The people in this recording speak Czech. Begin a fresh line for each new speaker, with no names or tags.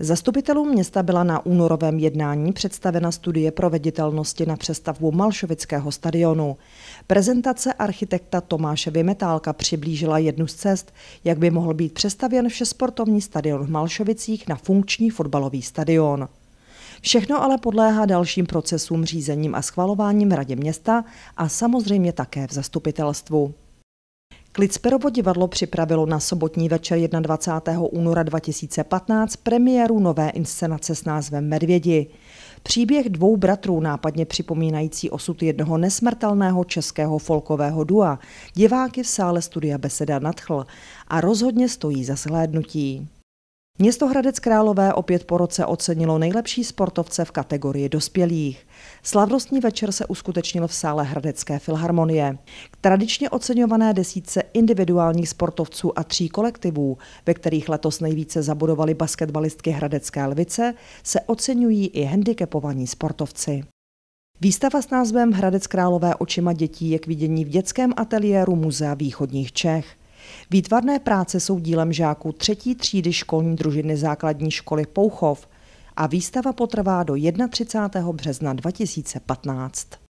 Zastupitelům města byla na únorovém jednání představena studie proveditelnosti na přestavbu Malšovického stadionu. Prezentace architekta Tomáše Vymetálka přiblížila jednu z cest, jak by mohl být přestavěn všesportovní stadion v Malšovicích na funkční fotbalový stadion. Všechno ale podléhá dalším procesům řízením a schvalováním v Radě města a samozřejmě také v zastupitelstvu. Klicperovo divadlo připravilo na sobotní večer 21. února 2015 premiéru nové inscenace s názvem Medvědi. Příběh dvou bratrů, nápadně připomínající osud jednoho nesmrtelného českého folkového dua, diváky v sále studia Beseda nadchl a rozhodně stojí za zhlédnutí. Město Hradec Králové opět po roce ocenilo nejlepší sportovce v kategorii dospělých. Slavnostní večer se uskutečnil v sále Hradecké filharmonie. K tradičně oceňované desítce individuálních sportovců a tří kolektivů, ve kterých letos nejvíce zabudovali basketbalistky Hradecké lvice, se oceňují i handicapovaní sportovci. Výstava s názvem Hradec Králové očima dětí je k vidění v dětském ateliéru Muzea východních Čech. Výtvarné práce jsou dílem žáků třetí třídy školní družiny základní školy Pouchov a výstava potrvá do 31. března 2015.